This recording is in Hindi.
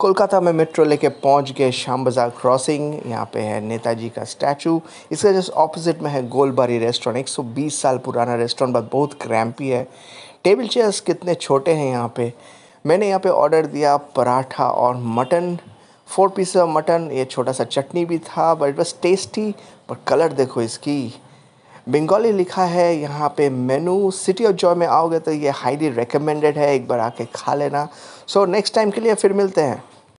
कोलकाता में मेट्रो लेके पहुंच गए शाम बाज़ार क्रॉसिंग यहाँ पे है नेताजी का स्टैचू इसके जस्ट ऑपोजिट में है गोलबारी रेस्टोरेंट 120 साल पुराना रेस्टोरेंट बट बहुत क्रैम्पी है टेबल चेयर्स कितने छोटे हैं यहाँ पे मैंने यहाँ पे ऑर्डर दिया पराठा और mutton four piece of mutton ये छोटा सा चटनी भी था but it was tasty but colour देखो इसकी बंगाली लिखा है यहाँ पे मेनू सिटी ऑफ जॉय में आओगे तो ये हाईली रिकमेंडेड है एक बार आके खा लेना सो नेक्स्ट टाइम के लिए फिर मिलते हैं